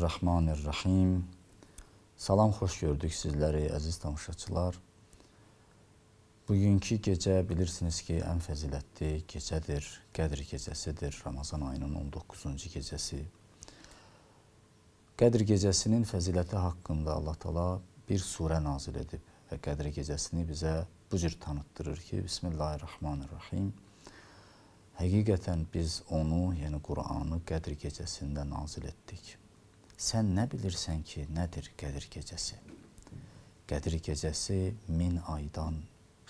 Bismillahirrahmanirrahim. Salam, xoş gördük sizləri, əziz tamaşaçılar. Bugünkü gecə bilirsiniz ki, ən fəzilətli gecədir, Qədr gecəsidir, Ramazan ayının 19-cu gecəsi. Qədr gecəsinin fəziləti haqqında Allah Taala bir surə nazil edib və Qədr gecəsini bizə bu cür tanıtdırır ki, Bismillahirrahmanirrahim. Həqiqətən biz onu, yəni Qur'anı Qədr gecəsində nazil etdik sən nə bilirsən ki, nədir Qədir gecəsi? Qədir gecəsi min aydan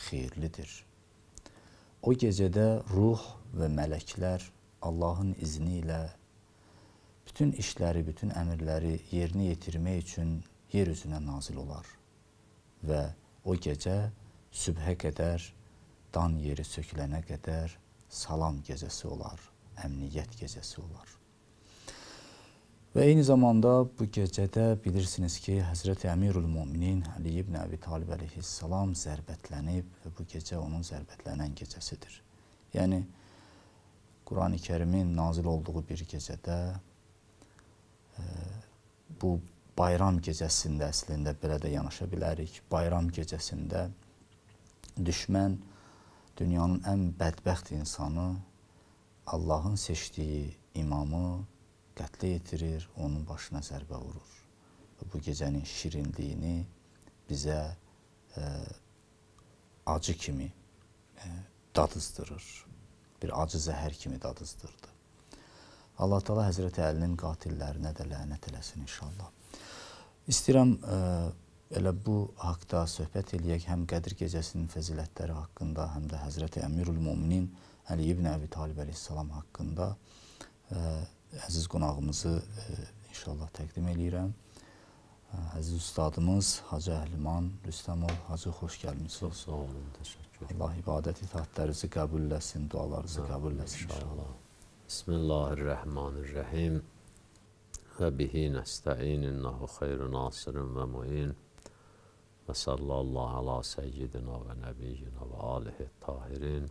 xeyirlidir. O gecədə ruh və mələklər Allahın izni ilə bütün işləri, bütün əmirləri yerinə yetirmək üçün yer üzünə nazil olar və o gecə sübhə qədər, dan yeri sökülənə qədər salam gecəsi olar, əmniyyət gecəsi olar. Və eyni zamanda bu gecədə bilirsiniz ki, Həzrət Əmirül Muminin Əli ibn Əbi Talib əleyhissalam zərbətlənib və bu gecə onun zərbətlənən gecəsidir. Yəni Qurani Kərimin nazil olduğu bir gecədə e, bu bayram gecəsində əslində belə də yanaşa bilərik. Bayram gecəsində düşmən dünyanın ən bədbəxt insanı Allahın seçdiyi imamı qətlə yetirir, onun başına zərbə vurur. Bu gecənin şirinliyini bizə ə, e, acı kimi ə, e, dadızdırır. Bir acı zəhər kimi dadızdırdı. Allah Taala Həzrəti Əlinin qatillərinə də lənət eləsin inşallah. İstəyirəm ə, e, elə bu haqqda söhbət eləyək, həm Qədir gecəsinin fəzilətləri haqqında, həm də Həzrəti Əmirül Möminin Əli ibn Əbi Talib əleyhissalam haqqında ə, əziz qonağımızı e, inşallah təqdim eləyirəm. E, əziz ustadımız Hacı Əhliman Rüstəmov, Hacı xoş gəlmisiniz. Çox sağ olun, təşəkkür. Allah ibadət itaatlarınızı qəbul eləsin, dualarınızı qəbul eləsin inşallah. Bismillahirrahmanirrahim. Və bihi nəstəin, innahu xeyru nasirin və muin. Və sallallahu ala seyyidina və nəbiyyina və alihi tahirin.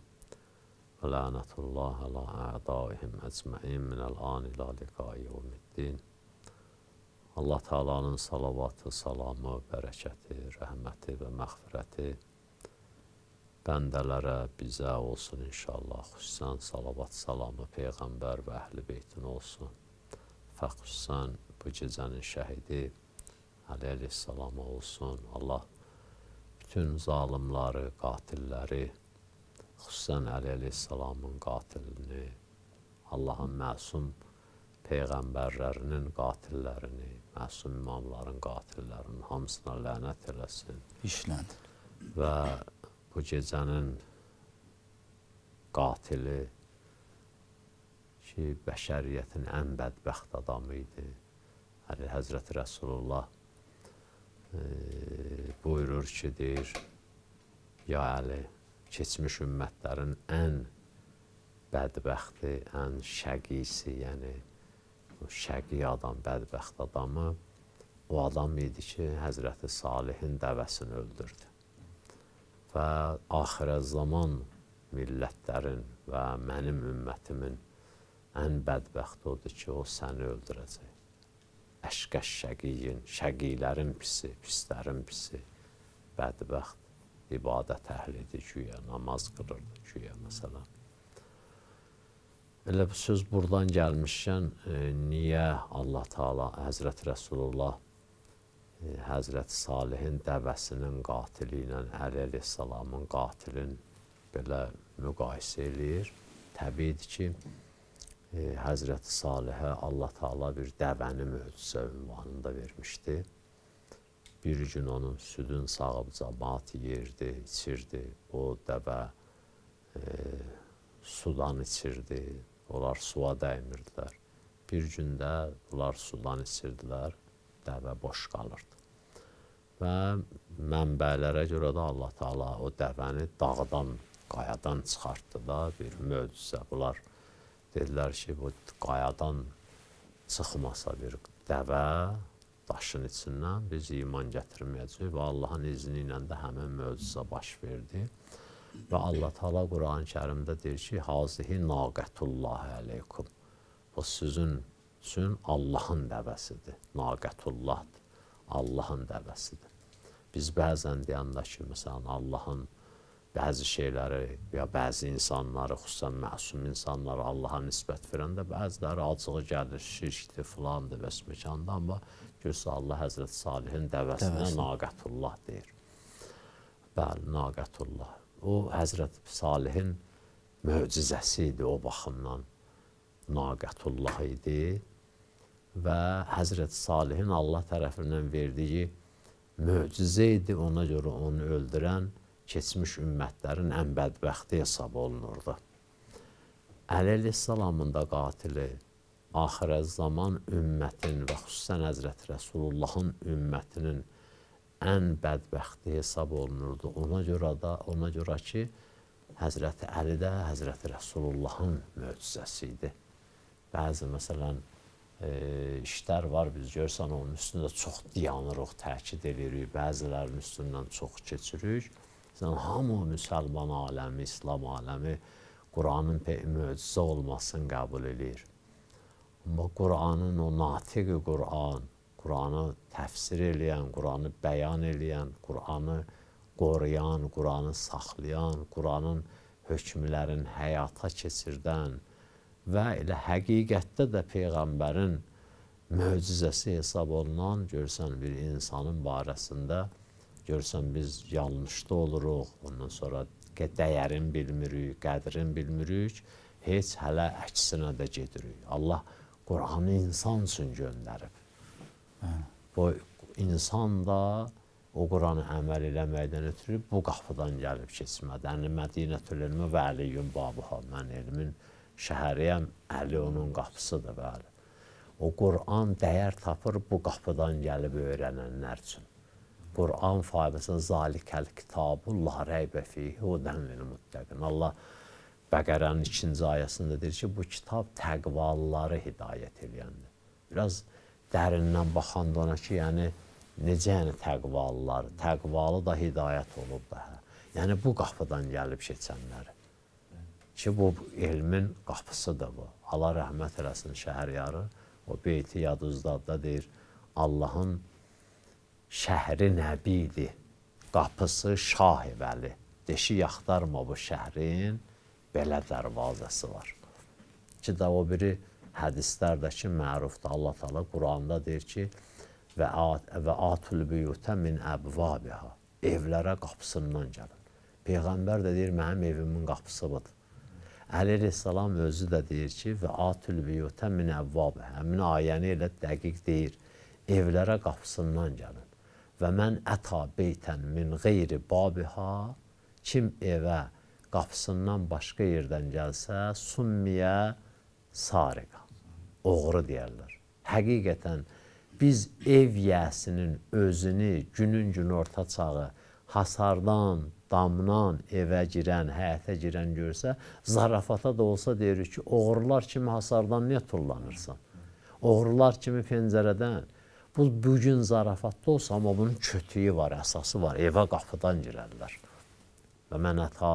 ولعنة الله على ədaihim əcməin minəl an ilə liqai yevmiddin. Allah Taala'nın salavatı, salamı, bərəkəti, rəhməti və məğfirəti bəndələrə, bizə olsun inşallah. Xüsusən salavat salamı peyğəmbər və əhl-i beytin olsun. Və xüsusən bu gecənin şəhidi Əli əleyhissalama olsun. Allah bütün zalımları, qatilləri, xüsusən Əli əleyhissalamın qatilini, Allahın məsum peyğəmbərlərinin qatillərini, məsum imamların qatillərinin hamısına lənət eləsin. İşlənd. Və bu gecənin qatili ki, bəşəriyyətin ən bədbəxt adamı idi. Əli Həzrəti Rəsulullah e, buyurur ki, deyir, Ya Əli, keçmiş ümmətlərin ən bədbəxti, ən şəqisi, yəni o şəqi adam, bədbəxt adamı o adam idi ki, Həzrəti Salihin dəvəsini öldürdü. Və axirə zaman millətlərin və mənim ümmətimin ən bədbəxti odur ki, o səni öldürəcək. Əşqəş şəqiyin, şəqilərin pisi, pislərin pisi, bədbəxt ibadət əhlidir güya, namaz qılırdı güya məsələn. Elə bu söz buradan gəlmişkən, e, niyə Allah Taala Həzrət Rəsulullah e, Həzrət Salihin dəvəsinin qatili ilə Əli əleyhissalamın qatilin belə müqayisə eləyir? Təbiidir ki, e, Həzrət Salihə Allah Taala bir dəvəni möcüzə ünvanında vermişdi. Bir gün onun südün sağıb cəmat yerdi, içirdi. O dəvə e, sudan içirdi. Onlar suya dəymirdilər. Bir gündə bunlar sudan içirdilər, dəvə boş qalırdı. Və mənbələrə görə də Allah Taala o dəvəni dağdan, qayadan çıxartdı da bir möcüzə. Bunlar dedilər ki, bu qayadan çıxmasa bir dəvə daşın içindən biz iman gətirməyəcəyik və Allahın izni ilə də həmin möcüzə baş verdi. Və Allah Taala Qurani Kərimdə deyir ki, "Hazihi naqatullah aleykum." Bu sizin üçün Allahın dəvəsidir. Naqatullahdır. Allahın dəvəsidir. Biz bəzən deyəndə ki, məsələn, Allahın bəzi şeyləri ya bəzi insanları, xüsusən məsum insanları Allaha nisbət verəndə bəziləri acığı gəlir, şirkdir, filandır və s. məkanda, amma Gürsallı Həzrət Salihin dəvəsinə Dəvəsin. Naqətullah deyir. Bəli, Naqətullah. O Həzrət Salihin möcüzəsi idi o baxımdan. Naqətullah idi və Həzrət Salihin Allah tərəfindən verdiyi möcüzə idi. Ona görə onu öldürən keçmiş ümmətlərin ən bədbəxti hesab olunurdu. Əli əleyhissalamın da qatili axirə zaman ümmətin və xüsusən Həzrət Rəsulullahın ümmətinin ən bədbəxti hesab olunurdu. Ona görə də, ona görə ki, Həzrəti Əli də Həzrəti Rəsulullahın möcüzəsi idi. Bəzi, məsələn, e, işlər var, biz görsən, onun üstündə çox diyanırıq, təkid edirik, bəzilərinin üstündən çox keçirik. Sən hamı müsəlman aləmi, İslam aləmi Quranın möcüzə olmasını qəbul edir. Quranın o natiqi Quran, Quranı təfsir eləyən, Quranı bəyan eləyən, Quranı qoruyan, Quranı saxlayan, Quranın hökmlərin həyata keçirdən və elə həqiqətdə də Peyğəmbərin möcüzəsi hesab olunan, görsən bir insanın barəsində, görsən biz yanlışda oluruq, ondan sonra dəyərin bilmirik, qədrin bilmirik, heç hələ əksinə də gedirik. Allah Qur'anı insan üçün göndərib. Hə. Bu insan da o Qur'anı əməl eləməkdən ötürü bu qapıdan gəlib keçmədən. Yəni, Mədinətül ilmi və əliyyün babuha. Mən elmin şəhəriyəm, əli onun qapısıdır, bəli. O Qur'an dəyər tapır bu qapıdan gəlib öyrənənlər üçün. Qur'an faydasını zalikəl kitabullah rəybə fihi, o dənlini müddəqin. Allah Bəqərənin ikinci ayəsində deyir ki, bu kitab təqvalıları hidayət eləyəndir. Biraz dərindən baxanda ona ki, yəni necə yəni təqvalılar, təqvalı da hidayət olub da. Hə. Yəni bu qapıdan gəlib keçənlər. Ki bu elmin qapısıdır bu. Allah rəhmət eləsin şəhəryarı. O beyti yadınızdadır da deyir, Allahın şəhəri nəbi idi. Qapısı Şahi Vəli. Deşi yaxtarma bu şəhrin belə dərvazəsi var. Ki də o biri hədislərdəki mərufdur. Allah Taala Quranda deyir ki: "Və at və atul buyutə min əbvabiha." Evlərə qapısından gəlin. Peyğəmbər də deyir, mənim evimin qapısı budur. Əli rəssalam özü də deyir ki, və atul buyutə min əvvabə. Həmin ayəni elə dəqiq deyir. Evlərə qapısından gəlin. Və mən əta beytən min qeyri babiha kim evə qapısından başqa yerdən gəlsə, summiyə sariqa, oğru deyərlər. Həqiqətən biz ev yəsinin özünü günün-gün orta çağı hasardan, damdan evə girən, həyətə girən görsə, zarafata da olsa deyirik ki, oğurlar kimi hasardan niyə tullanırsan? Oğurlar kimi pəncərədən. Bu, bugün zarafatda olsa, amma bunun kötüyü var, əsası var, evə qapıdan girərlər. Və mən əta,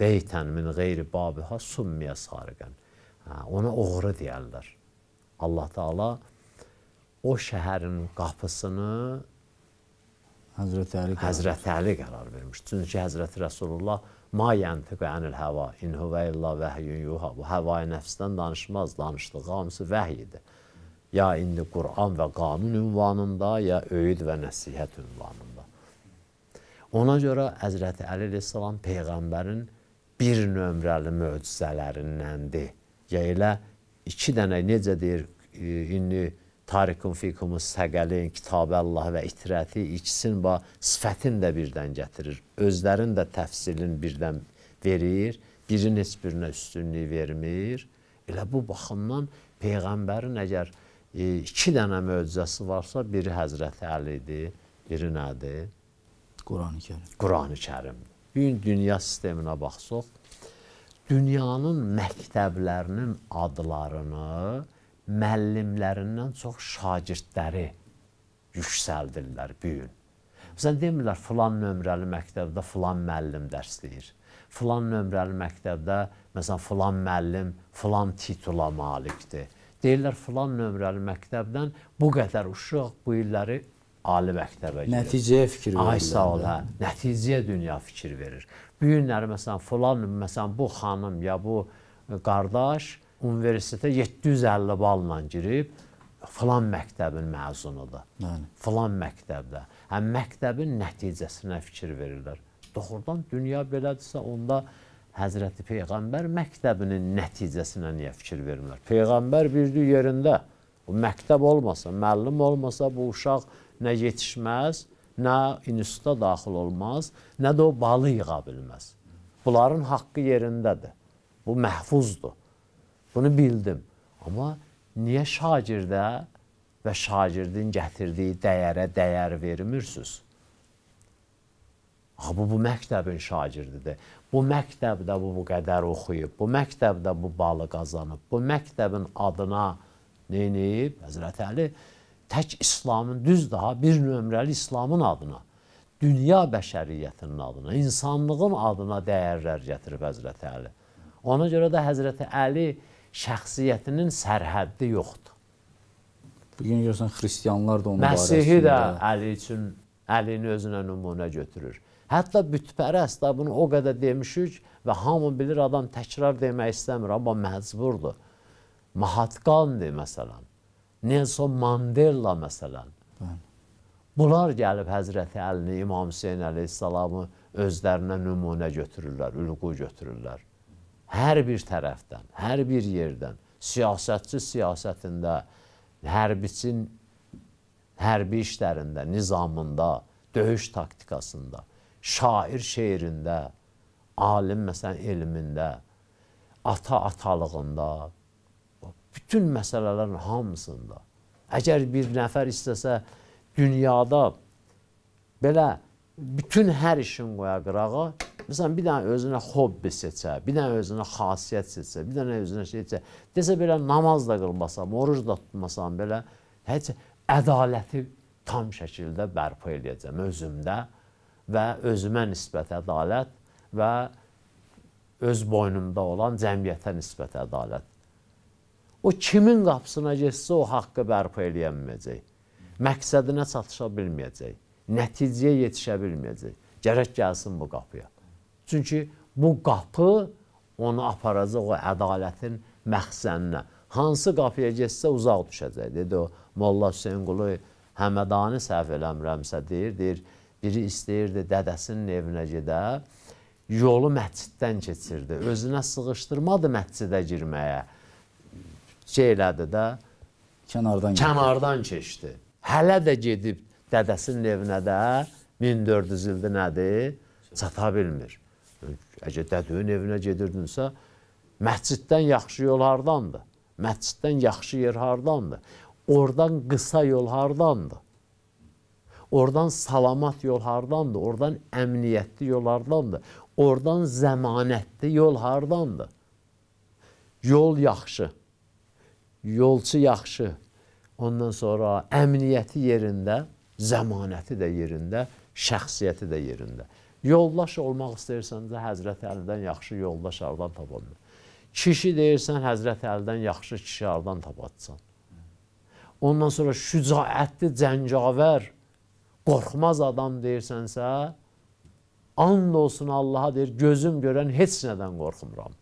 beytən min qeyri babiha summiyə sarıqən. Ona oğru deyərlər. Allah Taala o şəhərin qapısını Həzrəti Əli, Həzrət Əli qərar vermiş. Çünki Həzrəti Rəsulullah ma yəntiqu anil hava in huve illa vehyun yuha. Bu havayı nəfsdən danışmaz, danışdığı hamısı vəhyidir. Ya indi Quran və qanun ünvanında, ya öyüd və nəsihət ünvanında. Ona görə Həzrəti Əli əleyhissalam peyğəmbərin bir nömrəli möcüzələrindəndir. Ya elə iki dənə necə deyir e, inni Tarikun fikumus səqəlin, kitabı Allah və itirəti ikisin va sifətin də birdən gətirir. Özlərin də təfsilin birdən verir, birin heç birinə üstünlük vermir. Elə bu baxımdan Peyğəmbərin əgər e, iki dənə möcüzəsi varsa, biri Həzrəti Əlidir, biri nədir? Qurani-Kərim. Qurani-Kərim. Bu gün dünya sisteminə baxsaq, dünyanın məktəblərinin adlarını müəllimlərindən çox şagirdləri yüksəldirlər bu gün. Məsələn demirlər filan nömrəli məktəbdə filan müəllim dərsləyir. Filan nömrəli məktəbdə məsələn filan müəllim filan titula malikdir. Deyirlər filan nömrəli məktəbdən bu qədər uşaq bu illəri ali məktəbə girir. Nəticəyə fikir verir. Ay sağ ol, hə. Nəticəyə dünya fikir verir. Bu günləri məsələn filan məsələn bu xanım ya bu e, qardaş universitetə 750 balla girib filan məktəbin məzunudur. Bəli. Filan məktəbdə. Həm məktəbin nəticəsinə fikir verirlər. Doğrudan dünya belədirsə onda Həzrəti Peyğəmbər məktəbinin nəticəsinə niyə fikir vermirlər? Peyğəmbər birdir yerində. O məktəb olmasa, müəllim olmasa bu uşaq nə yetişməz, nə instituta daxil olmaz, nə də o balı yığa bilməz. Bunların haqqı yerindədir. Bu məhfuzdur. Bunu bildim. Amma niyə şagirdə və şagirdin gətirdiyi dəyərə dəyər vermirsiniz? Ha, bu, bu məktəbin şagirdidir. Bu məktəbdə bu, bu qədər oxuyub, bu məktəbdə bu balı qazanıb, bu məktəbin adına neynəyib? Həzrət Əli tək İslamın düz daha bir nömrəli İslamın adına, dünya bəşəriyyətinin adına, insanlığın adına dəyərlər gətirib Həzrəti Əli. Ona görə də Həzrəti Əli şəxsiyyətinin sərhəddi yoxdur. Bugün görsən xristianlar da onun Məsihi barəsində. Məsihi də Əli üçün Əlini özünə nümunə götürür. Hətta bütpərəst də bunu o qədər demişik və hamı bilir adam təkrar demək istəmir, amma məcburdur. Mahatqandır məsələn. Nelson Mandela məsələn. Bunlar gəlib Həzrəti Əlini, İmam Hüseyn əleyhissalamı özlərinə nümunə götürürlər, ülqu götürürlər. Hər bir tərəfdən, hər bir yerdən, siyasətçi siyasətində, hərbiçin hərbi işlərində, nizamında, döyüş taktikasında, şair şeirində, alim məsələn elmində, ata atalığında, bütün məsələlərin hamısında əgər bir nəfər istəsə dünyada belə bütün hər işin qoya qırağa, məsələn bir dənə özünə hobbi seçə, bir dənə özünə xasiyyət seçə, bir dənə özünə şey seçə, desə belə namaz da qılmasam, oruc da tutmasam belə heç ədaləti tam şəkildə bərpa eləyəcəm özümdə və özümə nisbət ədalət və öz boynumda olan cəmiyyətə nisbət ədalət. O kimin qapısına getsə o haqqı bərpa eləyə bilməyəcək. Məqsədinə çatışa bilməyəcək. Nəticəyə yetişə bilməyəcək. Gərək gəlsin bu qapıya. Çünki bu qapı onu aparacaq o ədalətin məqsədinə. Hansı qapıya getsə uzaq düşəcək. Dedi o Molla Hüseynqulu Həmədani səhv eləmirəmsə deyir, deyir, biri istəyirdi dədəsinin evinə gedə, yolu məsciddən keçirdi. Özünə sığışdırmadı məscidə girməyə şey elədi də kənardan kənardan keçdi. Hələ də gedib dədəsinin evinə də 1400 ildir nədir? Çata bilmir. Əgər dədənin evinə gedirdinsə, məsciddən yaxşı yol hardandır? Məsciddən yaxşı yer hardandır? Oradan qısa yol hardandır? Oradan salamat yol hardandır? Oradan əmniyyətli yol hardandır? Oradan zəmanətli yol hardandır? Yol yaxşı yolçu yaxşı, ondan sonra əmniyyəti yerində, zəmanəti də yerində, şəxsiyyəti də yerində. Yoldaş olmaq istəyirsən də Həzrət Əlidən yaxşı yoldaş hardan tabandır. Kişi deyirsən Həzrət Əlidən yaxşı kişi hardan tabatsan. Ondan sonra şücaətli, cəngavər, qorxmaz adam deyirsənsə, and olsun Allaha deyir, gözüm görən heç nədən qorxmuram.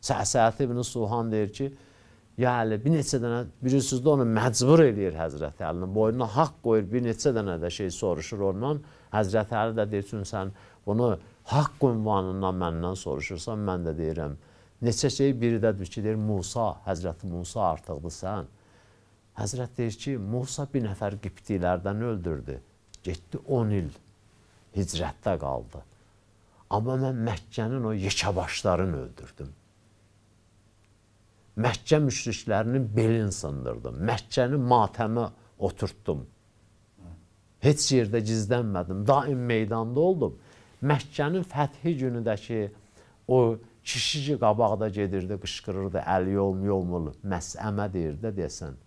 Səsəti ibn Suhan deyir ki, Yəni bir neçə dənə bilirsiniz də onu məcbur eləyir Həzrəti Əlini. Boynuna haqq qoyur, bir neçə dənə də şey soruşur ondan. Həzrəti Əli də deyir, "Çün sən bunu haqq ünvanından məndən soruşursan, mən də deyirəm, neçə şey birdədir ki, deyir Musa, Həzrəti Musa artıqdır sən." Həzrət deyir ki, Musa bir nəfər qibtilərdən öldürdü. Getdi 10 il hicrətdə qaldı. Amma mən Məkkənin o yekəbaşlarını öldürdüm. Məkkə müşriklərinin belini sındırdım. Məkkəni matəmə oturtdum. Heç yerdə gizlənmədim. Daim meydanda oldum. Məkkənin fəthi günüdəki o kişi qabaqda gedirdi, qışqırırdı, əli yolm yolmul, məsəmə deyirdi desən.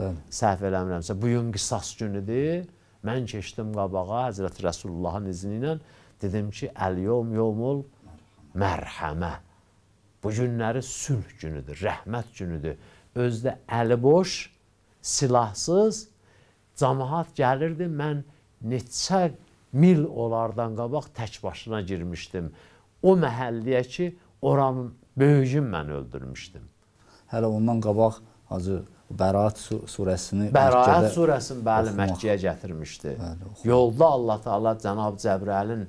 Bəli. Səhv eləmirəmsə, bu gün qisas günüdür. Mən keçdim qabağa Həzrət Rəsulullahın izni ilə dedim ki, əl yolm yolmul mərhəmə. mərhəmə. Bu günləri sülh günüdür, rəhmət günüdür. Özdə əliboş, silahsız cəmaət gəlirdi. Mən neçə mil onlardan qabaq tək başına girmişdim. O məhəlləyə ki, oranın böyüyün mən öldürmüşdüm. Hələ ondan qabaq Hacı Bəraət surəsini Bəraət surəsini bəli Məkkəyə gətirmişdi. Bəli, oxu. Yolda Allah Taala Cənab Cəbrəilin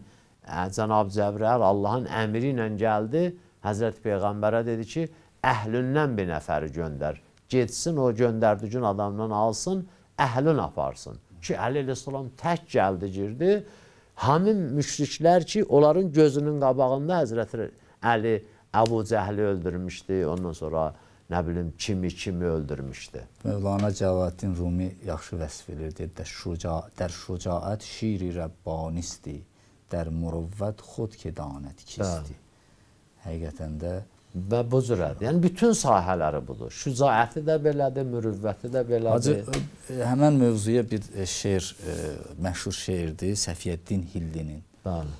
e, Cənab Cəbrəil Allahın əmri ilə gəldi Həzrət Peyğəmbərə dedi ki, əhlündən bir nəfəri göndər. Getsin o göndərdicin adamdan alsın, əhlin aparsın. Ki, Əli Aleyhisselam tək gəldi, girdi. Həmin müşriklər ki, onların gözünün qabağında Həzrət Əli Əbu Cəhli öldürmüşdü, ondan sonra nə bilim kimi kimi öldürmüşdü. Mövlana Cəlaləddin Rumi yaxşı vəsf edir, deyir də şuca, dər şucaət şiri rəbbanisti, dər muruvvət xod ki danət kisti. Bəli. Hə həqiqətən də və bu cürədir. Yəni bütün sahələri budur. Şücaəti də belədir, mürüvvəti də belədir. Hacı e, həmin mövzuya bir e, şeir, e, məşhur şeirdir Səfiyyəddin Hillinin. Bəli.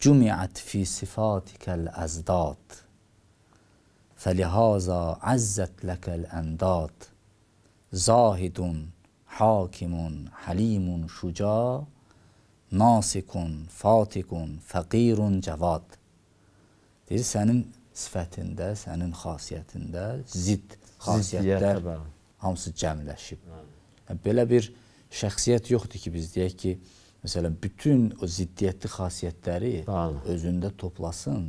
Cümiət fi sifatikal azdad. Fəlihaza əzzət ləkəl əndad. Zahidun, hakimun, halimun, şuca, nasikun, fatikun, fəqirun, cavad. Deyir, sənin sifətində, sənin xasiyyətində zidd xasiyyətlər hamısı cəmləşib. Yəni, belə bir şəxsiyyət yoxdur ki, biz deyək ki, məsələn, bütün o ziddiyyətli xasiyyətləri Bəli. özündə toplasın.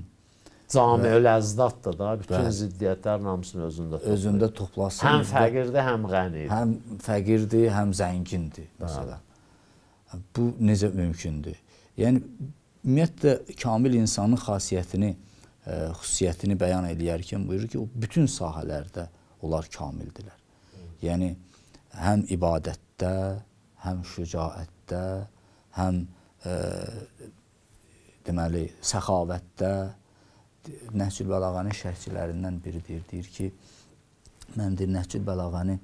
Cami öləzdatdır da, bütün Bəli. ziddiyyətlərin hamısını özündə toplasın. Özündə toplasın. Həm fəqirdir, həm qənidir. Həm fəqirdir, həm zəngindir, məsələn. Bu necə mümkündür? Yəni, ümumiyyətlə, kamil insanın xasiyyətini xüsusiyyətini bəyan edərkən buyurur ki, o bütün sahələrdə onlar kamildirlər. Yəni həm ibadətdə, həm şücaətdə, həm ə, deməli səxavətdə Nəhcül Bəlağənin şərhçilərindən biri deyir, deyir ki, mən deyir Nəhcül Bəlağəni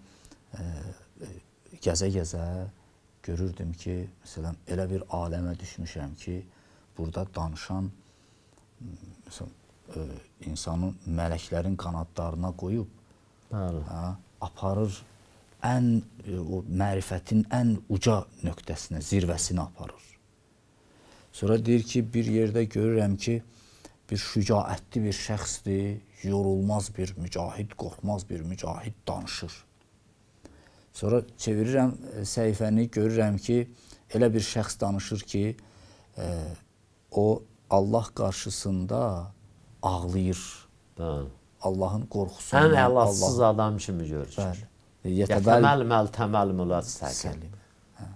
gəzə-gəzə görürdüm ki, məsələn, elə bir aləmə düşmüşəm ki, burada danışan məsələn ə, e, insanın mələklərin qanadlarına qoyub. Bəli. Hə, aparır ən ə, e, o mərifətin ən uca nöqtəsinə, zirvəsinə aparır. Sonra deyir ki, bir yerdə görürəm ki, bir şücaətli bir şəxsdir, yorulmaz bir mücahid, qorxmaz bir mücahid danışır. Sonra çevirirəm e, səhifəni, görürəm ki, elə bir şəxs danışır ki, ə, o Allah qarşısında ağlayır. Bəli. Hə. Allahın qorxusu. Ən əlatsız Allah... adam kimi görür. Bəli. Yetəməl məltəməl mülad səlim. Hə.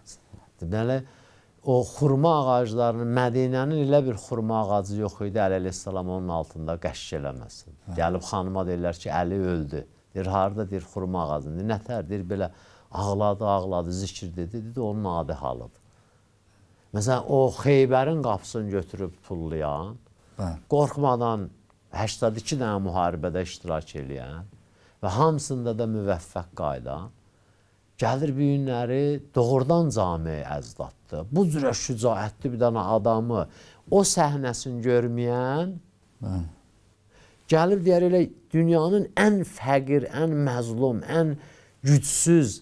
Deməli, o xurma ağaclarının, Mədinənin elə bir xurma ağacı yox idi, Əli əleyhissalam onun altında qəşk eləməsin. Hə. Gəlib xanıma deyirlər ki, Əli öldü. Deyir, harada deyir xurma ağacında, nətər deyir, belə ağladı, ağladı, zikir dedi, dedi, onun adi halıdır. Məsələn, o Xeybərin qapısını götürüb tullayan, Hə. Qorxmadan 82 dənə müharibədə iştirak eləyən və hamısında da müvəffəq qayıdan gəlir bu günləri doğrudan cami əzdatdı. Bu cürə şücaətli bir dənə adamı o səhnəsini görməyən hə. gəlib deyər elə dünyanın ən fəqir, ən məzlum, ən gücsüz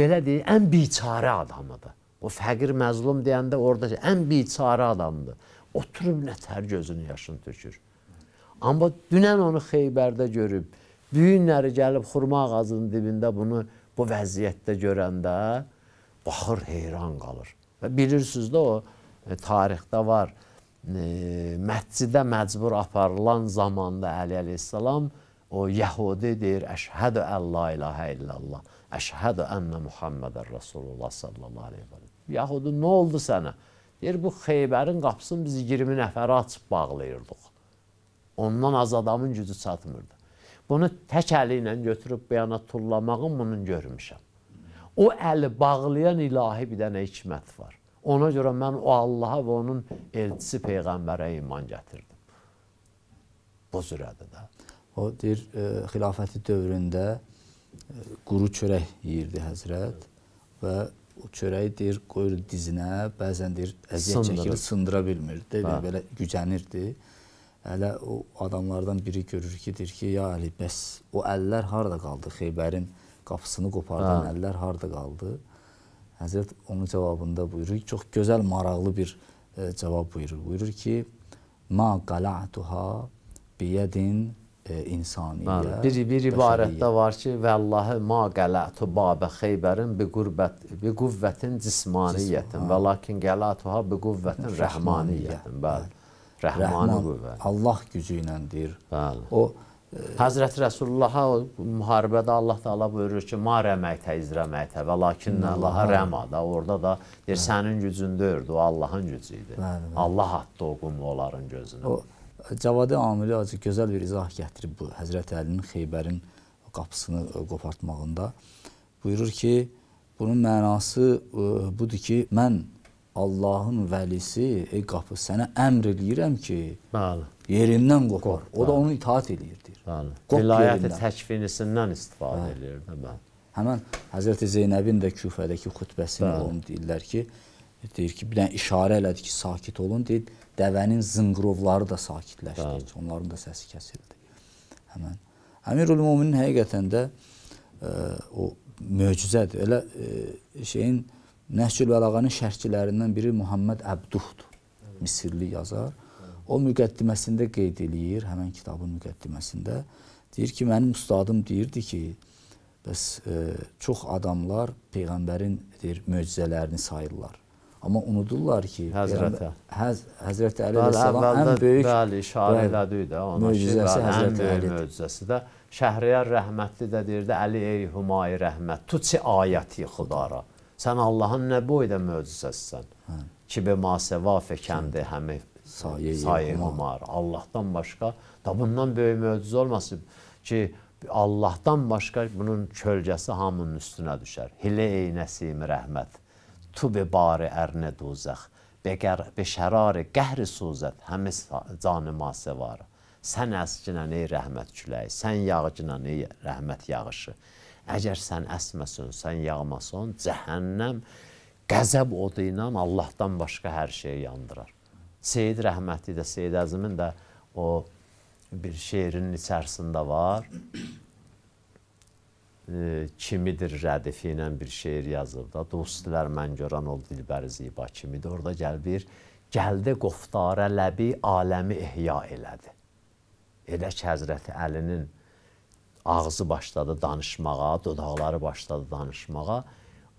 belə deyək, ən biçarə adamıdır. O fəqir məzlum deyəndə orada ən biçarə adamdır. Oturub nətər gözünün yaşını tökür. Amma dünən onu Xeybərdə görüb, büyünləri gəlib xurma ağacının dibində bunu bu vəziyyətdə görəndə baxır, heyran qalır. Və bilirsiniz də o e, tarixdə var. E, məscidə məcbur aparılan zamanda Əli əleyhissalam o Yəhudi deyir əşhədü əllə ilahə illallah. Əşhədü ənnə Muhammedən Rasulullah sallallahu əleyhi və səlləm. Yəhudi nə oldu sənə? Deyir, bu Xeybərin qapısını biz 20 nəfərə açıb bağlayırdıq. Ondan az adamın gücü çatmırdı. Bunu tək əli ilə götürüb beyana tullamağın bunun görmüşəm. O əli bağlayan ilahi bir dənə hikmət var. Ona görə mən o Allaha və onun elçisi Peyğəmbərə iman gətirdim. Bu zürədir də. O deyir, e, xilafəti dövründə e, quru çörək yeyirdi Həzrət və o çörəyi deyir, qoyur dizinə, bəzən deyir, əziyyət çəkir, sındıra bilmir. Deyir, ha. Hə. belə gücənirdi. Hələ o adamlardan biri görür ki, deyir ki, ya Əli, bəs o əllər harada qaldı? Xeybərin qapısını qopardan ha. Hə. əllər harada qaldı? Həzrət onun cavabında buyurur ki, çox gözəl, maraqlı bir e, cavab buyurur. Buyurur ki, ma qala'tuha biyədin E, insaniyə. Bir bir ibarətdə var ki, vəllahi ma qələtu babə Xeybərin bi qurbət bi quvvətin cismaniyyətin və lakin qələtuha bi quvvətin rəhmaniyyətin. Bəli. Rəhmani qüvvə. Allah gücü iləndir. Bəli. O e, Həzrət Rəsulullaha müharibədə Allah Taala buyurur ki, "Ma rəməytə izrə məytə və lakinnə Allaha rəma" da orada da deyir, hə. sənin gücün deyildi, o Allahın gücü idi. Allah atdı o qumluların gözünə. O Cavadi Amili acı gözəl bir izah gətirib bu Həzrət Əlinin Xeybərin qapısını e, qopartmağında. Buyurur ki, bunun mənası e, budur ki, mən Allahın vəlisi, ey qapı, sənə əmr eləyirəm ki, Bəli. yerindən qopar. Qor, o da onu itaat eləyirdir. Bəli. Vilayət-i təkvinisindən istifadə hə. eləyir, bəli. Həmən Həzrət Zeynəbin də Küfədəki xutbəsini onu deyirlər ki, deyir ki, bir dənə işarə elədi ki, sakit olun, deyir, dəvənin zınqrovları da sakitləşdi. Hə. Onların da səsi kəsildi. Həmən Əmirül Möminin həqiqətən də ə, e, o möcüzədir. Elə ə, e, şeyin Nəhcül Bəlağanın şərhçilərindən biri Muhammed Əbduhdur. Misirli yazar. O müqəddiməsində qeyd eləyir, həmin kitabın müqəddiməsində deyir ki, mənim ustadım deyirdi ki, bəs ə, e, çox adamlar peyğəmbərin deyir möcüzələrini sayırlar. Amma unudurlar ki, Həzrətə. Həz, Həzrəti Əli əleyhissalam ən böyük bəli, işarə elədi də ona möcüzəsi ki, ən böyük möcüzəsi də Şəhriyar rəhmətli də deyirdi Əli ey Humayi rəhmət, tuçi ayəti xudara. Sən Allahın nə boyda möcüzəsisən? Hə. Ki be masəva fəkəndi həmi sayə sayə Humar. Allahdan başqa da bundan böyük möcüzə olmasın ki Allahdan başqa bunun kölgəsi hamının üstünə düşər. Hilə ey Nəsimi rəhmət. تو به بار ارن دوزخ به şərarı qəhr suzət həmi canıma sevara. Sən əscinə ney rəhmət küləyi, sən yağıcına ney rəhmət yağışı. Əgər sən əsməsən, sən yağmasan, cəhənnəm qəzəb odu ilə Allahdan başqa hər şeyi yandırar. Seyid rəhmətli də, Seyid Əzmin də o bir şeirin içərisində var kimidir rədifi ilə bir şeir yazıb da. Dostlər mən görən ol dilbər ziba kimidir. Orada gəl bir gəldi qoftarə ləbi aləmi ihya elədi. Elə ki Həzrəti Əlinin ağzı başladı danışmağa, dodaqları başladı danışmağa,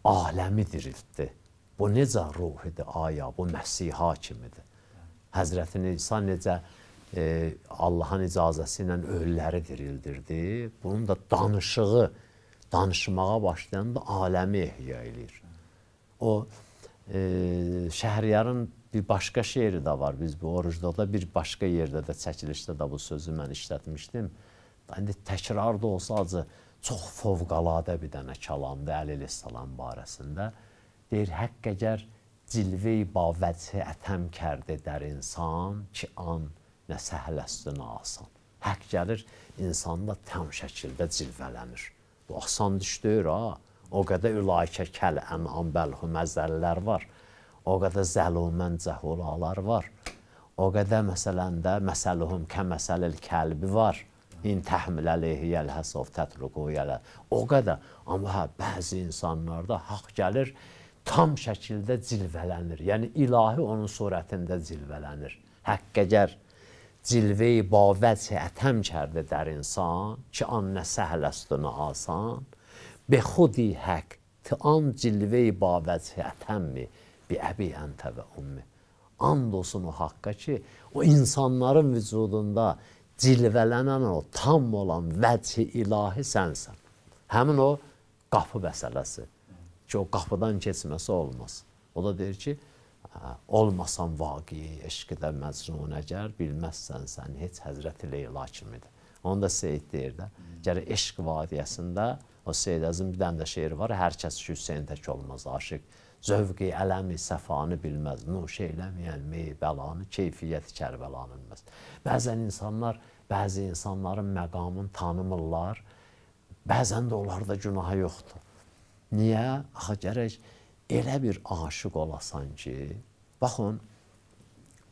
aləmi diriltdi. Bu necə ruhidir aya, bu Məsiha kimidir. Həzrətin İsa necə e, Allahın icazəsi ilə ölüləri dirildirdi. Bunun da danışığı danışmağa başlayanda aləmi ehya eləyir. O e, Şəhriyarın bir başqa şeiri də var. Biz bu orucda bir başqa yerdə də çəkilişdə də bu sözü mən işlətmişdim. İndi təkrar da olsa acı çox fovqaladə bir dənə kəlamdır Əli əleyhissalam barəsində. Deyir həqq əgər cilvey ba vəcə ətəm kərdi dər insan ki an nə səhləstün asan. Həqq gəlir insanda tam şəkildə cilvələnir. Bu asan iş deyil ha. O qədər ülakə kəl əmam bəlhü məzəllər var. O qədər zəlumən cəhulalar var. O qədər məsələn də məsəluhum kəməsəlil kəlbi var. İn təhmil əleyhi yəl həsov tətruqu yələ. O qədər. Amma hə, bəzi insanlarda haqq gəlir, tam şəkildə cilvələnir. Yəni ilahi onun surətində cilvələnir. Həqqəgər جلوه باوت اتم کرده در انسان که آن نه سهل است و نه آسان به خودی حق آن جلوه باوت اتمی به ابی انت و امه and olsun o haqqa ki, o insanların vücudunda cilvələnən o tam olan vəci ilahi sənsən. Həmin o qapı məsələsi ki, o qapıdan keçməsi olmaz. O da deyir ki, Hə, olmasan vaqi eşqdə məcnunə gəl, bilməzsən sən heç Həzrəti Leyla kimidir. Onu da Seyid deyir də. Gəlir eşq vadiyəsində o Seyid Əzim bir dənə də şeir var, hər kəs ki Hüseyn tək olmaz aşiq. Zövqi ələmi səfanı bilməz, nuş eləməyən mey bəlanı, keyfiyyəti Kərbəlanı bilməz. Bəzən insanlar, bəzi insanların məqamını tanımırlar. Bəzən də onlarda günahı yoxdur. Niyə? Axı gərək elə bir aşıq olasan ki, baxın,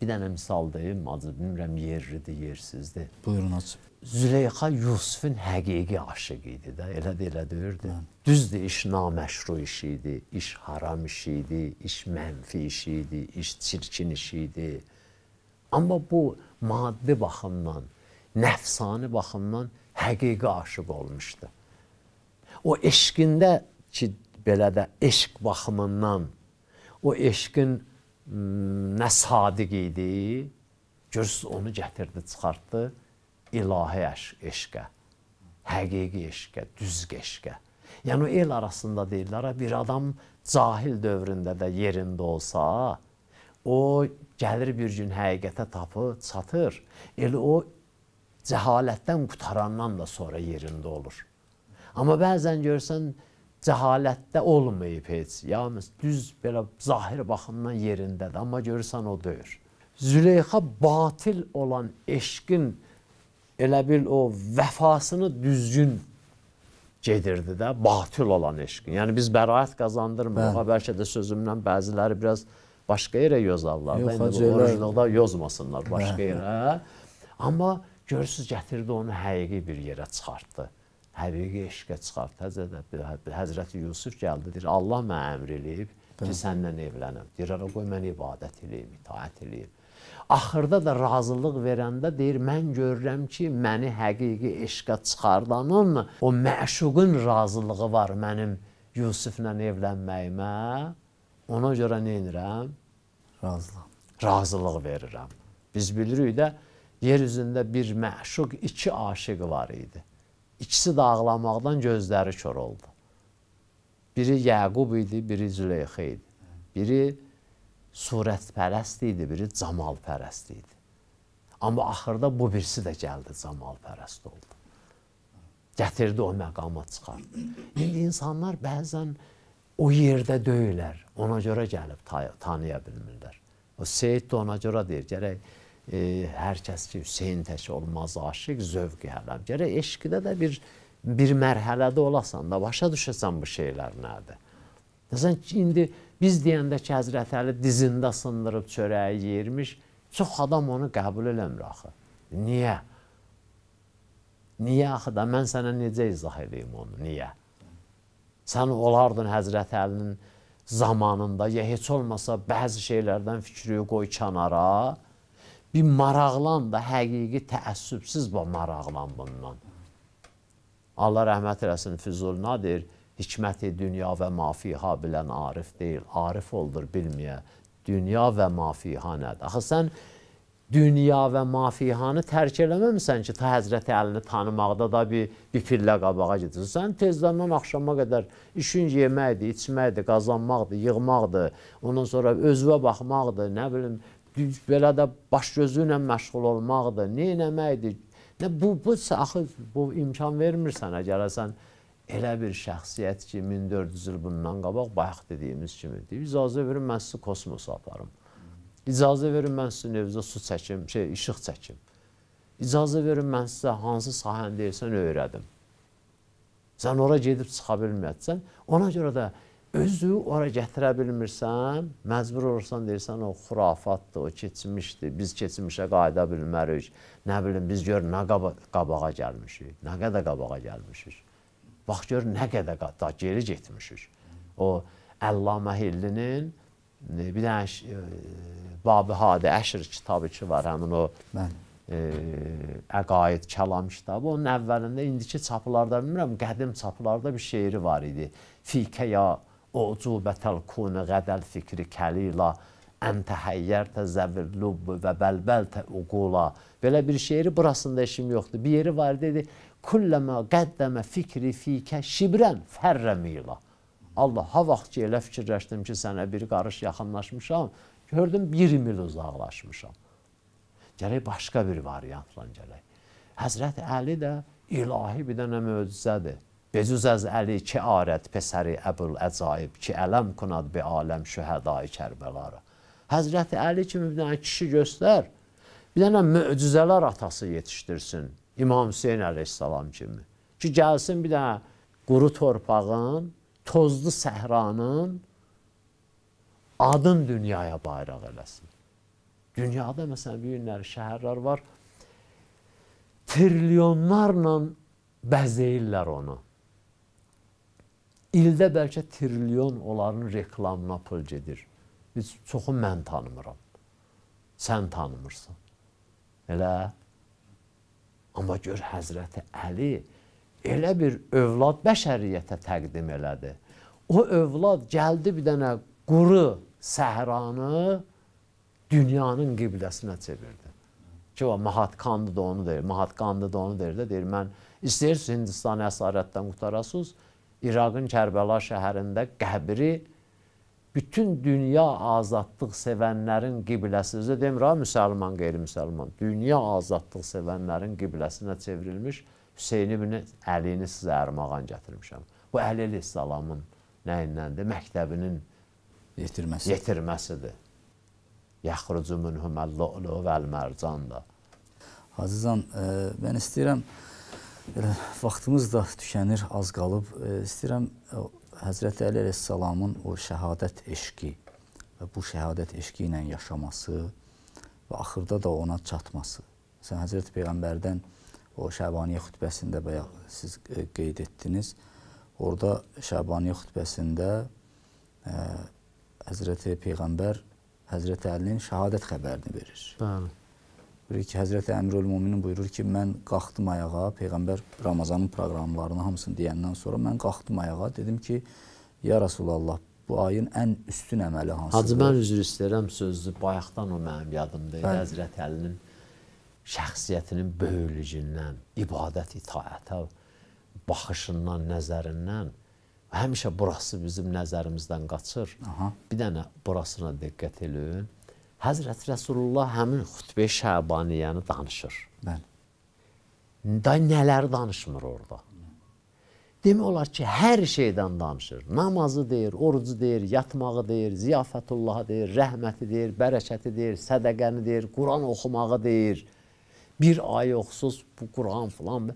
bir dənə misal deyim, acı bilmirəm yerlidir, yersizdir. Buyurun acı. Züleyxa Yusifin həqiqi aşığı idi də, elə də elə deyirdi. Hı. Hə. Düzdür, iş naməşru iş idi, iş haram iş idi, iş mənfi iş idi, iş çirkin iş idi. Amma bu maddi baxımdan, nəfsani baxımdan həqiqi aşıq olmuşdu. O eşqində ki, belə də eşq baxımından o eşqin nə sadiq idi, görsüz onu gətirdi, çıxartdı ilahi əşq, eşqə, həqiqi eşqə, düzg eşqə. Yəni o el arasında deyirlər, hə, bir adam cahil dövründə də yerində olsa, o gəlir bir gün həqiqətə tapı, çatır. Elə o cəhalətdən qutarandan da sonra yerində olur. Amma bəzən görsən, cəhalətdə olmayıb heç. Yalnız düz belə zahir baxımdan yerindədir, amma görürsən o deyir. Züleyxa batil olan eşqin elə bil o vəfasını düzgün gedirdi də, batil olan eşqin. Yəni biz bəraət qazandırmırıq, bəlkə də sözümdən bəziləri biraz başqa yerə yozarlar. Yox, İndi bu orijinalda yozmasınlar başqa yerə. Amma görürsüz gətirdi onu həqiqi bir yerə çıxartdı həqiqi eşqə çıxart. Hə-, Həzrət, Həzrət Yusuf gəldi, deyir, Allah mənə əmr eləyib ki, səndən evlənim. Deyir, ara qoy mən ibadət eləyim, itaət eləyim. Axırda da razılıq verəndə deyir, mən görürəm ki, məni həqiqi eşqə çıxardanın, o məşuqun razılığı var mənim Yusufla evlənməyimə. Ona görə nə edirəm? Razılıq. Razılıq verirəm. Biz bilirik də, yer üzündə bir məşuq, iki aşiq var idi. İkisi də ağlamaqdan gözləri kör oldu. Biri Yəqub idi, biri Züleyxə idi. Biri surətpərəst idi, biri camalpərəst idi. Amma axırda bu birisi də gəldi, camalpərəst oldu. Gətirdi o məqama çıxardı. İndi insanlar bəzən o yerdə döyürlər. Ona görə gəlib tanıya bilmirlər. O Seyid də ona görə deyir, gərək e, hər kəs ki, Hüseyn tək olmaz aşiq, zövqü hələm. Gərək eşqdə də bir bir mərhələdə olasan da başa düşəsən bu şeylər nədir. Məsələn, indi biz deyəndə ki, Həzrət Əli dizində sındırıb çörəyi yeyirmiş, çox adam onu qəbul eləmir axı. Niyə? Niyə axı da mən sənə necə izah edeyim onu? Niyə? Sən olardın Həzrət Əlinin zamanında ya heç olmasa bəzi şeylərdən fikri qoy kənara Bir maraqlan da həqiqi təəssübsiz bu maraqlan bundan. Allah rəhmət eləsin Füzul Nadir hikməti dünya və mafiha bilən arif deyil. Arif oldur bilməyə. Dünya və mafiha nədir? Axı sən dünya və mafihanı tərk eləməmsən ki, ta Həzrəti Əlini tanımaqda da bir, bir pillə qabağa gedirsən. Sən tezdəndən axşama qədər işin yeməkdir, içməkdir, qazanmaqdır, yığmaqdır, ondan sonra özvə baxmaqdır, nə bilim, belə də baş gözü ilə məşğul olmaqdır, nə eləməkdir. Nə bu bu axı bu imkan vermir sənə gələsən elə bir şəxsiyyət ki 1400 il bundan qabaq bayaq dediyimiz kimi. İcazə verin mən sizi kosmosa aparım. İcazə verin mən sizin evinizə su çəkim, şey işıq çəkim. İcazə verin mən sizə hansı sahəni deyirsən öyrədim. Sən ora gedib çıxa bilməyəcəksən. Ona görə də özü ora gətirə bilmirsən, məcbur olursan deyirsən o xurafatdır, o keçmişdir. Biz keçmişə qayıda bilmərik. Nə bilim biz gör nə qaba qabağa gəlmişik, nə qədər qabağa gəlmişik. Bax gör nə qədər da geri getmişik. O Əllamə Hillinin e, bir dənə e, Babi Hadi Əşr kitabı ki var, həmin o Mən. E, əqaid kəlam kitabı. Onun əvvəlində indiki çapılarda bilmirəm, qədim çapılarda bir şeiri var idi. Fikə ya ucubətəl kune qədəl fikri kəlila, əntə həyyərtə zəvir lubbu və bəlbəltə uqula. Belə bir şeiri burasında işim yoxdur. Bir yeri var dedi, kulləmə qəddəmə fikri fikə şibrən fərrəmila. Allah, ha vaxt ki, elə fikirləşdim ki, sənə bir qarış yaxınlaşmışam, gördüm bir mil uzaqlaşmışam. Gələk başqa bir variantla gələk. Həzrət Əli də ilahi bir dənə möcüzədir. بجز از علی که آرد پسر ابل عجایب که علم کند به عالم شهدای کربلا را Həzrəti Əli kimi bir dənə kişi göstər, bir dənə möcüzələr atası yetişdirsin İmam Hüseyin əleyhissalam kimi. Ki, gəlsin bir dənə quru torpağın, tozlu səhranın adın dünyaya bayraq eləsin. Dünyada, məsələn, bir günləri şəhərlər var, trilyonlarla bəzəyirlər onu ildə bəlkə trilyon onların reklamına pul gedir. Biz çoxu mən tanımıram. Sən tanımırsan. Elə amma gör Həzrəti Əli elə bir övlad bəşəriyyətə təqdim elədi. O övlad gəldi bir dənə quru səhranı dünyanın qibləsinə çevirdi. Ki o Mahatkandı da onu deyir, Mahatkandı da onu deyir də deyir mən istəyirsiniz Hindistan əsarətdən qutarasınız, İraqın Kərbəla şəhərində qəbri bütün dünya azadlıq sevənlərin qibləsi, özü demir ha, müsəlman, qeyri-müsəlman, dünya azadlıq sevənlərin qibləsinə çevrilmiş Hüseyin ibn Əlini sizə Ərmağan gətirmişəm. Bu Əli əleyhissalamın nəyindəndir? Məktəbinin yetirməsi. yetirməsidir. Yaxrucu minhum əllu'lu vəl-mərcan da. Hazizan, e, mən istəyirəm, Elə vaxtımız da tükənir, az qalıb. E, istəyirəm e, Həzrəti Əli əleyhissalamın o şəhadət eşqi və bu şəhadət eşqi ilə yaşaması və axırda da ona çatması. Sən Həzrəti Peyğəmbərdən o Şəbaniyə xutbəsində bayaq siz e, qeyd etdiniz. Orada Şəbaniyə xutbəsində ə, e, Həzrəti Peyğəmbər Həzrəti Əlinin şəhadət xəbərini verir. Bəli. Bilir ki, Həzrəti Əmirül-Müminin buyurur ki, mən qalxdım ayağa, Peyğəmbər Ramazanın proqramlarını hamısını deyəndən sonra mən qalxdım ayağa, dedim ki, ya Rasulallah, bu ayın ən üstün əməli hansıdır? Hacı, mən üzr istəyirəm sözü, bayaqdan o mənim yadımdır, Həzrət Əlinin şəxsiyyətinin böyüklüyündən, ibadət, itaətə baxışından, nəzərindən həmişə burası bizim nəzərimizdən qaçır. Aha. Bir dənə burasına diqqət eləyin. Həzrət Rəsulullah həmin xütbə Şəbaniyəni danışır. Bəli. Da nələr danışmır orada? Demək olar ki, hər şeydən danışır. Namazı deyir, orucu deyir, yatmağı deyir, ziyafətullahı deyir, rəhməti deyir, bərəkəti deyir, sədəqəni deyir, Quran oxumağı deyir. Bir ay yoxsuz bu Quran filan.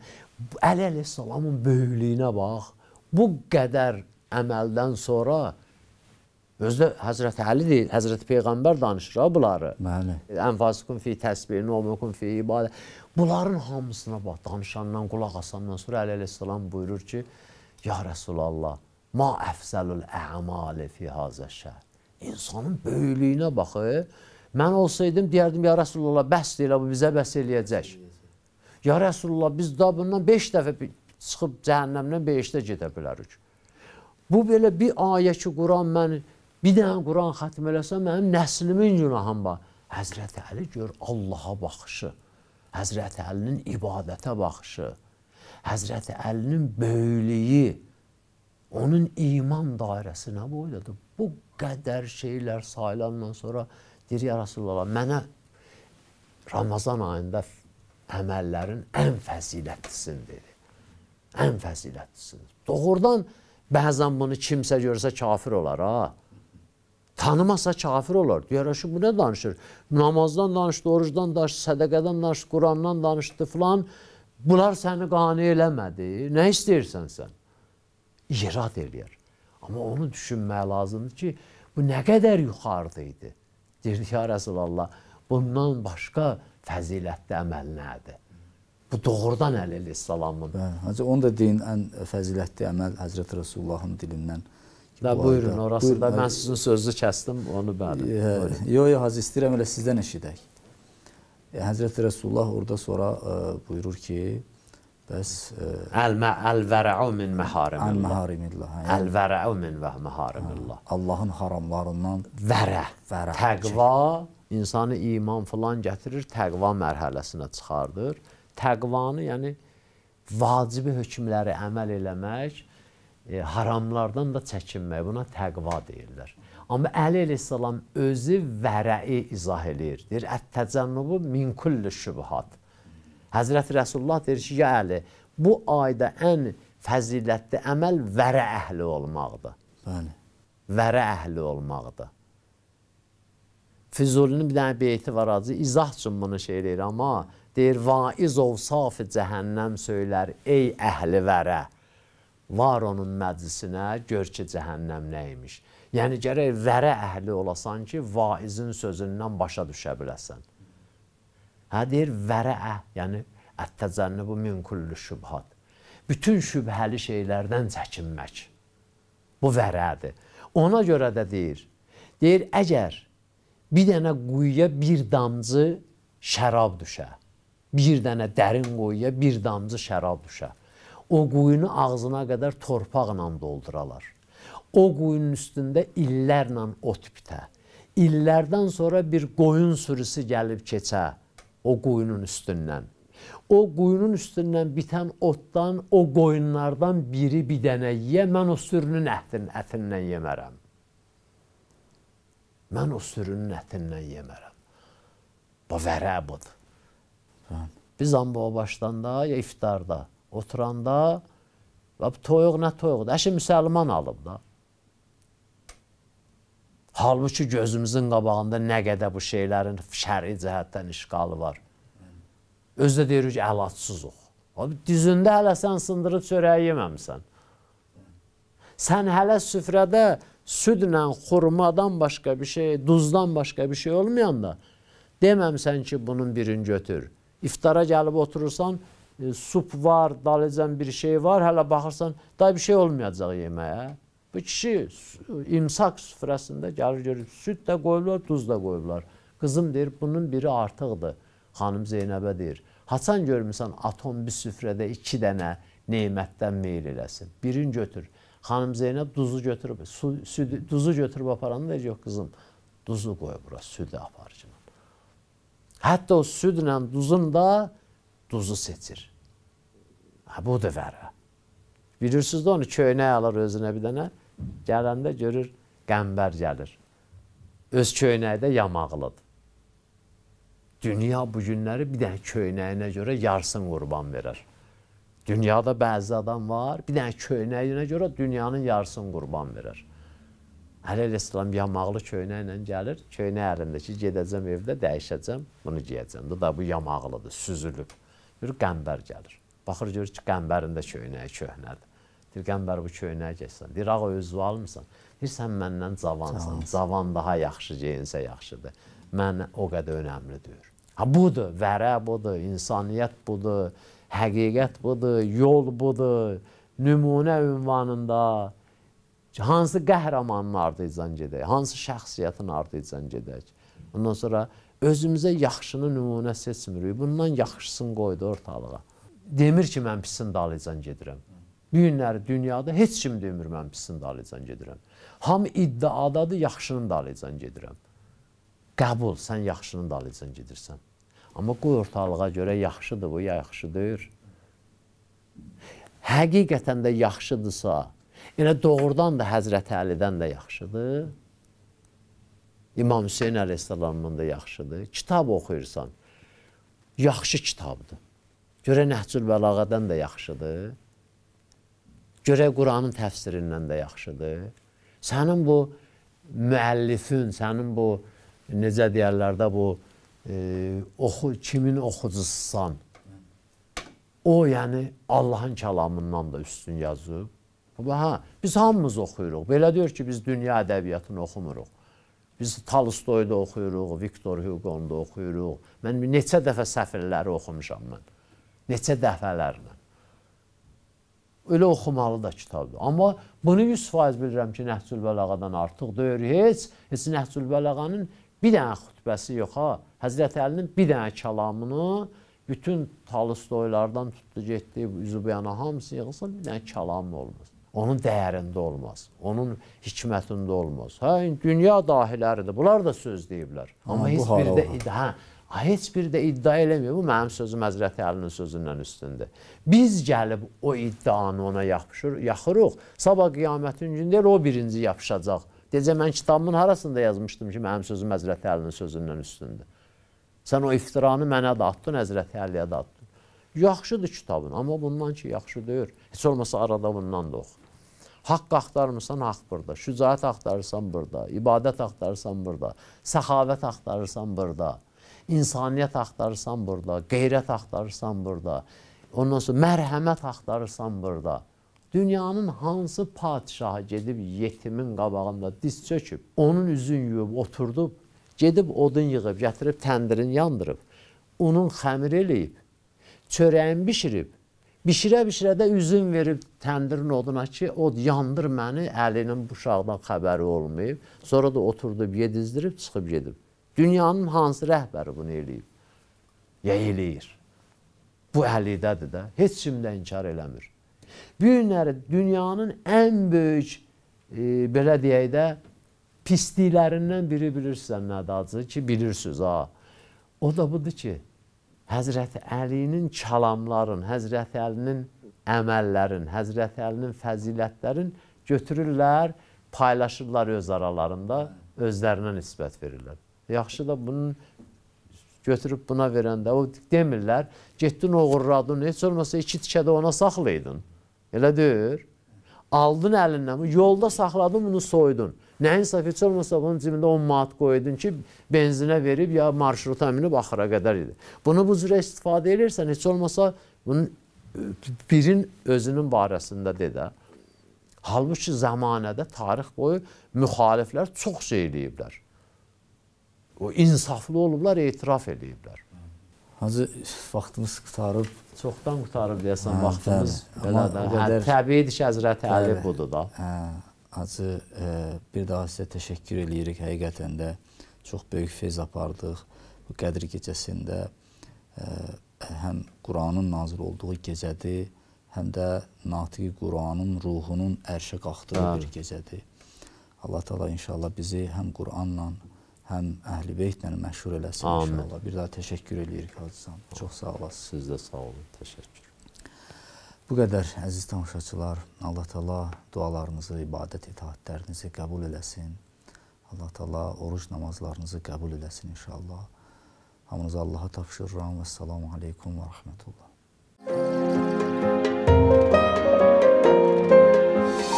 Əli əleyhissalamın böyüklüyünə bax. Bu qədər əməldən sonra Özdə Həzrəti Əlidir, Həzrəti Peyğəmbər danışır ha bunları. Bəli. Ənfasukum fi təsbih, numukum fi ibadə. Bunların hamısına bax, danışandan, qulaq asandan sonra Əli əleyhissalam buyurur ki, Ya Rəsulallah, ma əfsəlül əmali fi hazə şəhər. İnsanın böyüklüyünə baxı. E. Mən olsaydım, deyərdim, Ya Rəsulallah, bəsdir elə bu bizə bəs eləyəcək. Ya Rəsulallah, biz da bundan 5 dəfə çıxıb cəhənnəmdən 5-də gedə bilərik. Bu belə bir ayə ki, Quran məni Bir dənə Quran xətm eləsəm mənim nəslimin günahım var. Həzrəti Əli gör Allaha baxışı, Həzrəti Əlinin ibadətə baxışı, Həzrəti Əlinin böyüklüyü, onun iman dairəsi nə boydadır? Bu qədər şeylər sayılandan sonra deyir ya Rasulullah, mənə Ramazan ayında əməllərin ən fəzilətlisini dedi. Ən fəzilətlisini. Doğrudan bəzən bunu kimsə görsə kafir olar ha. Tanımasa kafir olar. Deyər ki, bu nə danışır? Namazdan danışdı, orucdan danışdı, sədəqədən danışdı, Qurandan danışdı filan. Bunlar səni qane eləmədi. Nə istəyirsən sən? İrad eləyər. Amma onu düşünmək lazımdır ki, bu nə qədər yuxarıda idi. Deyirdi ki, Rəsulallah, bundan başqa fəzilətli əməl nədir? Bu doğrudan Əli əleyhissalamın. Bəli, hə, hacı onu da deyin ən fəzilətli əməl Həzrət Rəsulullahın dilindən Da bu buyurun, ayda. orası buyurun, da mən sizin sözünüzü kəsdim, onu bəli. Yox, yox, hazır istəyirəm elə sizdən eşidək. E, Həzrət Rəsulullah orada sonra e, buyurur ki, bəs Əl-vərəu e, min məharimillah. Əl-vərəu min məharimillah. Allahın haramlarından vərə, vərə təqva insanı iman filan gətirir, təqva mərhələsinə çıxardır. Təqvanı, yəni vacibi hökmləri əməl eləmək, e, haramlardan da çəkinmək. Buna təqva deyirlər. Amma Əli əleyhissalam özü vərəi izah eləyir. Deyir, "Ət-təcənnubu min kulli şübhat." Həzrət Rəsulullah deyir ki, "Ya Əli, bu ayda ən fəzilətli əməl vərə əhli olmaqdır." Bəli. Vərə əhli olmaqdır. Füzulinin bir dənə beyti var acı, izah üçün bunu şey eləyir, amma deyir, "Vaiz ovsaf-ı cəhənnəm söylər, ey əhli vərə." var onun məclisinə, gör ki, cəhənnəm nə imiş. Yəni gərək vərə əhli olasan ki, vaizin sözündən başa düşə biləsən. Hə deyir vərə, əh, yəni ət-təcənnü bu min kullu şübhat. Bütün şübhəli şeylərdən çəkinmək. Bu vərədir. Ona görə də deyir. Deyir əgər bir dənə quyuya bir damcı şərab düşə, bir dənə dərin quyuya bir damcı şərab düşə o quyunu ağzına qədər torpaqla dolduralar. O quyunun üstündə illərlə ot bitə. İllərdən sonra bir qoyun sürüsü gəlib keçə o quyunun üstündən. O quyunun üstündən bitən otdan, o qoyunlardan biri bir dənə yeyə, mən o sürünün ətinin ətindən yemərəm. Mən o sürünün ətindən yemərəm. Bu vərəbdir. Biz amma başdan da ya iftarda oturanda toyuq nə toyuqdur? Əşi müsəlman alıb da. Halbuki gözümüzün qabağında nə qədər bu şeylərin şəri cəhətdən işqalı var. Özü də deyirik ki, əlatsızıq. Abi, düzündə hələ sən sındırıb çörəyi yeməmsən. Sən hələ süfrədə südlə, xurmadan başqa bir şey, duzdan başqa bir şey olmayanda deməmsən ki, bunun birini götür. İftara gəlib oturursan, e, sup var, dalıcan bir şey var, hələ baxırsan, da bir şey olmayacaq yeməyə. Bu kişi imsak süfrəsində gəlir görür, süd də qoyublar, duz da qoyublar. Qızım deyir, bunun biri artıqdır. Xanım Zeynəbə deyir, haçan görmüsən atom bir süfrədə iki dənə nemətdən meyil eləsin. Birini götür. Xanım Zeynəb duzu götürüb, su, südü, duzu götürüb aparanda deyir, yox qızım, duzu qoy bura, südü aparıcına. Hətta o südlə duzun da duzu seçir. Ha, budur vərə. Bilirsiniz də onu köynək alır özünə bir dənə. Gələndə görür, qəmbər gəlir. Öz köynəkdə yamaqlıdır. Dünya bu günləri bir dənə köynəyinə görə yarsın qurban verər. Dünyada bəzi adam var, bir dənə köynəyinə görə dünyanın yarısını qurban verər. Əli Əleyhisselam yamaqlı köynəklə gəlir. Köynək əlindəki gedəcəm evdə dəyişəcəm, bunu geyəcəm. Da bu yamaqlıdır, süzülüb. Bir qəmbər gəlir. Baxır görür ki, qəmbərində köynəyi köhnədir. Deyir, qəmbər bu köynəyi keçsən. Deyir, ağa özü almısan. Deyir, sən məndən cavansan. Cavan daha yaxşı geyinsə yaxşıdır. Mən o qədər önəmlidir. Ha budur, vərə budur, insaniyyət budur, həqiqət budur, yol budur. Nümunə ünvanında hansı qəhrəmanın ardıcan gedək, hansı şəxsiyyətin ardıcan gedək. Ondan sonra özümüzə yaxşını nümunə seçmirik. Bundan yaxşısını qoydu ortalığa. Demir ki, mən pisin dalıcan gedirəm. Bu günləri dünyada heç kim demir mən pisin dalıcan gedirəm. Hamı iddiadadır, yaxşının dalıcan gedirəm. Qəbul, sən yaxşının dalıcan gedirsən. Amma qoy ortalığa görə yaxşıdır bu, ya yaxşı deyir. Həqiqətən də yaxşıdırsa, elə doğrudan da Həzrəti Əlidən də yaxşıdır. İmam Hüseyn əleyhissalamın da yaxşıdır. Kitab oxuyursan, yaxşı kitabdır. Görə Nəhcül Bəlağədən də yaxşıdır. Görə Quranın təfsirindən də yaxşıdır. Sənin bu müəllifin, sənin bu necə deyərlər də bu e, oxu, kimin oxucususan, o yəni Allahın kəlamından da üstün yazıb. Ha, biz hamımız oxuyuruq. Belə deyir ki, biz dünya ədəbiyyatını oxumuruq. Biz Tolstoyda oxuyuruq, Viktor Hugo-nu da oxuyuruq. Mən neçə dəfə səfirləri oxumuşam mən. Neçə dəfələrlə. Elə oxumalı da kitabdır. Amma bunu 100% bilirəm ki, Nəhcül Bəlağadan artıq deyir heç. Heç Nəhcül Bəlağanın bir dənə xütbəsi yox ha. Həzrət Əlinin bir dənə kəlamını bütün Tolstoylardan tutdu getdi, Üzübyana hamısı yığılsın, bir dənə kəlam olmaz onun dəyərində olmaz, onun hikmətində olmaz. Hə, dünya dahiləridir. Bunlar da söz deyiblər. Amma, Amma heç biri də hə, heç biri də iddia eləmir. Bu mənim sözüm Həzrət Əlinin sözündən üstündür. Biz gəlib o iddianı ona yapışır, yaxırıq. Sabah qiyamətin gündə o birinci yapışacaq. Deyəcək mən kitabımın harasında yazmışdım ki, mənim sözüm Həzrət Əlinin sözündən üstündür. Sən o iftiranı mənə də atdın, Həzrət Əliyə də atdın. Yaxşıdır kitabın, amma bundan ki yaxşı deyil. Heç olmasa arada bundan da oxu. Haqq axtarmırsan, haqq burada. Şücaət axtarırsan burada. İbadət axtarırsan burada. Səxavət axtarırsan burada. İnsaniyyət axtarırsan burada. Qeyrət axtarırsan burada. Ondan sonra mərhəmət axtarırsan burada. Dünyanın hansı padişahı gedib yetimin qabağında diz çöküb, onun üzün yuyub, oturdub, gedib odun yığıb, gətirib təndirin yandırıb, unun xəmir eləyib, çörəyin bişirib, Bişirə-bişirə də üzüm verib təndirin oduna ki, od yandır məni, əlinin bu uşaqdan xəbəri olmayıb. Sonra da oturdub, yedizdirib, çıxıb gedib. Dünyanın hansı rəhbəri bunu eləyib? Ya eləyir. Bu əlidədir də. Heç kim də inkar eləmir. Bu günləri dünyanın ən böyük, e, belə deyək də, pisliklərindən biri bilirsiniz nədir acı ki, bilirsiniz ha. O da budur ki, Həzrəti Əlinin kəlamların, Həzrəti Əlinin əməllərin, Həzrəti Əlinin fəzilətlərin götürürlər, paylaşırlar öz aralarında, özlərinə nisbət verirlər. Yaxşı da bunun götürüb buna verəndə o demirlər, getdin oğurladın, heç olmasa iki tikədə ona saxlaydın. Elə deyir. Aldın əlindən, yolda saxladın, bunu soydun. Nəyinsə heç olmasa onun cibində 10 manat qoydun ki, benzinə verib ya marşruta minib axıra qədər idi. Bunu bu cürə istifadə edirsən, heç olmasa bunun birin özünün barəsində de də. Halbuki zamanədə tarix boyu müxaliflər çox şey eləyiblər. O insaflı olublar, etiraf eləyiblər. Hacı vaxtımız qutarıb. Çoxdan qutarıb deyəsən hə, vaxtımız. Hə, hə, təbiidir ki, Həzrət Əli budur da. Hə. Hacı, e, bir daha sizə təşəkkür edirik. Həqiqətən də çox böyük feyz apardıq bu Qədr gecəsində. E, həm Quranın nazil olduğu gecədir, həm də natiqi Quranın ruhunun ərşə qalxdığı Bəli. bir gecədir. Allah Taala inşallah bizi həm Quranla, həm Əhlibeytlə məşhur eləsin Amin. inşallah. Bir daha təşəkkür edirik Hacı Can. Çox sağ olasınız. Siz də sağ olun. Təşəkkür. Bu qədər əziz tamaşaçılar, Allah Taala dualarınızı, ibadət itaatlərinizi qəbul eləsin. Allah Taala oruc namazlarınızı qəbul eləsin inşallah. Hamınızı Allaha tapşırıram. Vəssalamu alaykum və rahmetullah.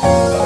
Thank you.